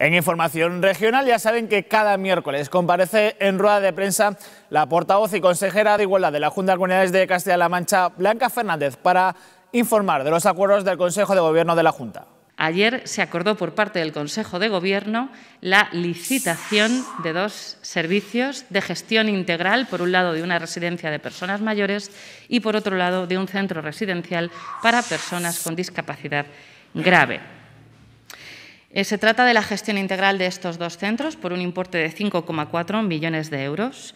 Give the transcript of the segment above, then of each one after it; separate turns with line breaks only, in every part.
En información regional ya saben que cada miércoles comparece en rueda de prensa la portavoz y consejera de Igualdad de la Junta de Comunidades de Castilla-La Mancha, Blanca Fernández, para informar de los acuerdos del Consejo de Gobierno de la Junta. Ayer se acordó por parte del Consejo de Gobierno la licitación de dos servicios de gestión integral, por un lado de una residencia de personas mayores y por otro lado de un centro residencial para personas con discapacidad grave. Eh, se trata de la gestión integral de estos dos centros por un importe de 5,4 millones de euros,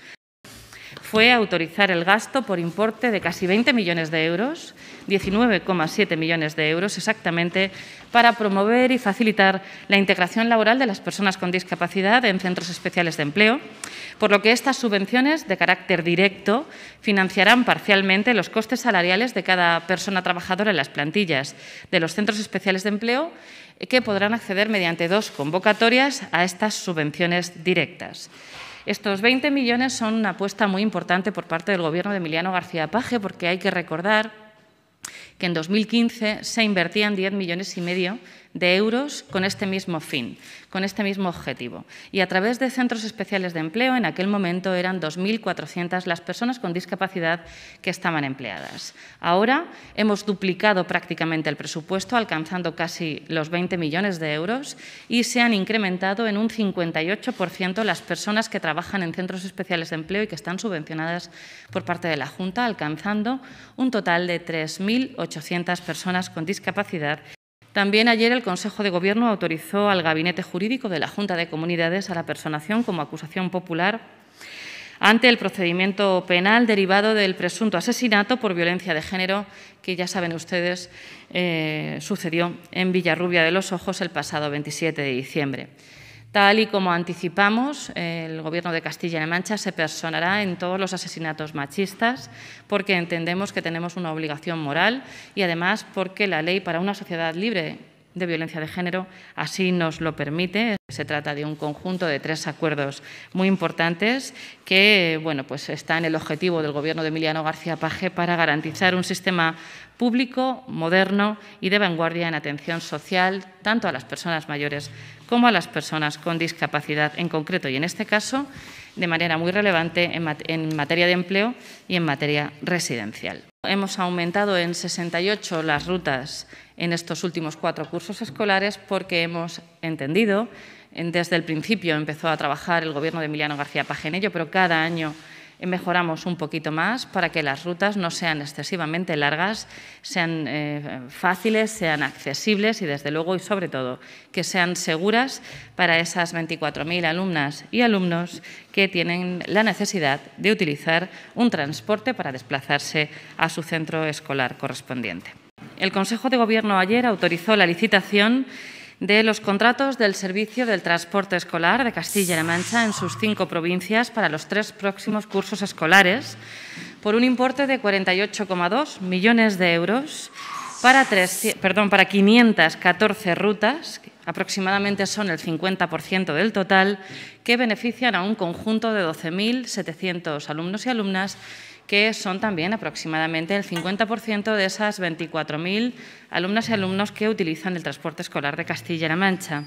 fue autorizar el gasto por importe de casi 20 millones de euros, 19,7 millones de euros exactamente, para promover y facilitar la integración laboral de las personas con discapacidad en centros especiales de empleo, por lo que estas subvenciones de carácter directo financiarán parcialmente los costes salariales de cada persona trabajadora en las plantillas de los centros especiales de empleo que podrán acceder mediante dos convocatorias a estas subvenciones directas. Estos 20 millones son una apuesta muy importante por parte del Gobierno de Emiliano García Paje, porque hay que recordar que en 2015 se invertían 10 millones y medio de euros con este mismo fin, con este mismo objetivo. Y a través de centros especiales de empleo, en aquel momento eran 2.400 las personas con discapacidad que estaban empleadas. Ahora hemos duplicado prácticamente el presupuesto, alcanzando casi los 20 millones de euros, y se han incrementado en un 58% las personas que trabajan en centros especiales de empleo y que están subvencionadas por parte de la Junta, alcanzando un total de 3.800 personas con discapacidad también ayer el Consejo de Gobierno autorizó al Gabinete Jurídico de la Junta de Comunidades a la personación como acusación popular ante el procedimiento penal derivado del presunto asesinato por violencia de género que ya saben ustedes eh, sucedió en Villarrubia de los Ojos el pasado 27 de diciembre. Tal y como anticipamos, el Gobierno de Castilla-La Mancha se personará en todos los asesinatos machistas porque entendemos que tenemos una obligación moral y además porque la ley para una sociedad libre de Violencia de Género así nos lo permite. Se trata de un conjunto de tres acuerdos muy importantes que bueno, pues está en el objetivo del Gobierno de Emiliano García Paje para garantizar un sistema público, moderno y de vanguardia en atención social, tanto a las personas mayores como a las personas con discapacidad en concreto. Y en este caso, de manera muy relevante en, materia de empleo y en materia residencial. Hemos aumentado en 68 las rutas en estos últimos cuatro cursos escolares porque hemos entendido, desde el principio empezó a trabajar el Gobierno de Emiliano García Pajenello, pero cada año mejoramos un poquito más para que las rutas no sean excesivamente largas, sean eh, fáciles, sean accesibles y, desde luego, y sobre todo, que sean seguras para esas 24.000 alumnas y alumnos que tienen la necesidad de utilizar un transporte para desplazarse a su centro escolar correspondiente. El Consejo de Gobierno ayer autorizó la licitación de los contratos del servicio del transporte escolar de Castilla-La Mancha en sus cinco provincias para los tres próximos cursos escolares por un importe de 48,2 millones de euros para, para 514 rutas, aproximadamente son el 50% del total, que benefician a un conjunto de 12.700 alumnos y alumnas que son también aproximadamente el 50% de esas 24.000 alumnas y alumnos que utilizan el transporte escolar de Castilla-La Mancha.